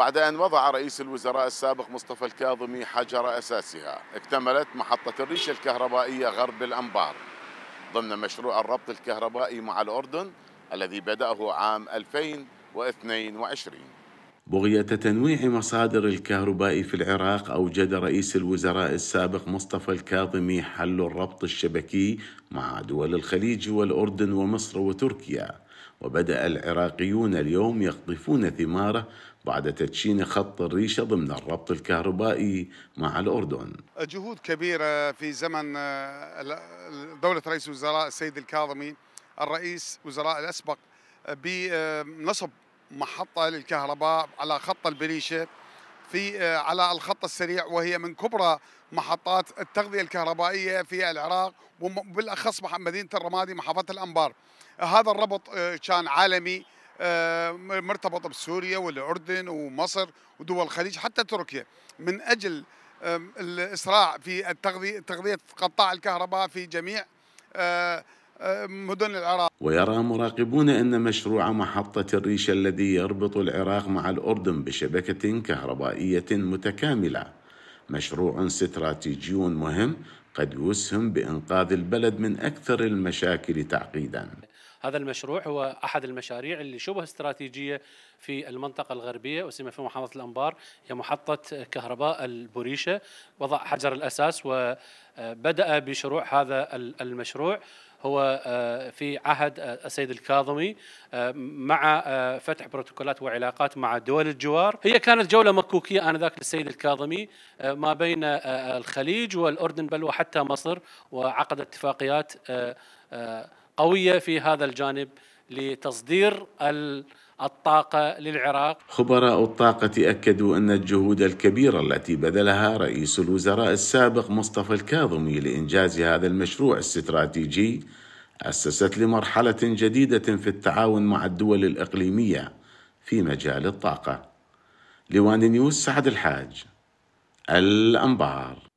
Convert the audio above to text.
بعد أن وضع رئيس الوزراء السابق مصطفى الكاظمي حجر أساسها اكتملت محطة الريشة الكهربائية غرب الأنبار ضمن مشروع الربط الكهربائي مع الأردن الذي بدأه عام 2022 بغية تنويع مصادر الكهرباء في العراق أوجد رئيس الوزراء السابق مصطفى الكاظمي حل الربط الشبكي مع دول الخليج والأردن ومصر وتركيا وبدأ العراقيون اليوم يقطفون ثماره بعد تدشين خط الريشة ضمن الربط الكهربائي مع الأردن جهود كبيرة في زمن آه، دولة رئيس الوزراء السيد الكاظمي الرئيس وزراء الأسبق آه، بنصب محطة للكهرباء على خط البريشة في آه، على الخط السريع وهي من كبرى محطات التغذية الكهربائية في العراق وبالأخص مدينة الرمادي محافظة الأنبار هذا الربط آه، كان عالمي آه، مرتبط بسوريا والأردن ومصر ودول الخليج حتى تركيا من أجل الإسراع في التغذية تغذيه قطاع الكهرباء في جميع مدن العراق ويرى مراقبون أن مشروع محطة الريشة الذي يربط العراق مع الأردن بشبكة كهربائية متكاملة مشروع استراتيجي مهم قد يسهم بإنقاذ البلد من أكثر المشاكل تعقيداً هذا المشروع هو احد المشاريع اللي شبه استراتيجيه في المنطقه الغربيه وسمى في محافظه الانبار هي محطه كهرباء البوريشه وضع حجر الاساس وبدا بشروع هذا المشروع هو آه، في عهد آه، السيد الكاظمي آه، مع فتح بروتوكولات وعلاقات مع دول الجوار هي كانت جولة مكوكية آنذاك للسيد الكاظمي ما بين الخليج والأردن بل وحتى مصر وعقد اتفاقيات قوية في هذا الجانب لتصدير الطاقة للعراق خبراء الطاقة أكدوا أن الجهود الكبيرة التي بذلها رئيس الوزراء السابق مصطفى الكاظمي لإنجاز هذا المشروع الاستراتيجي أسست لمرحلة جديدة في التعاون مع الدول الإقليمية في مجال الطاقة لوان نيوز سعد الحاج الأنبار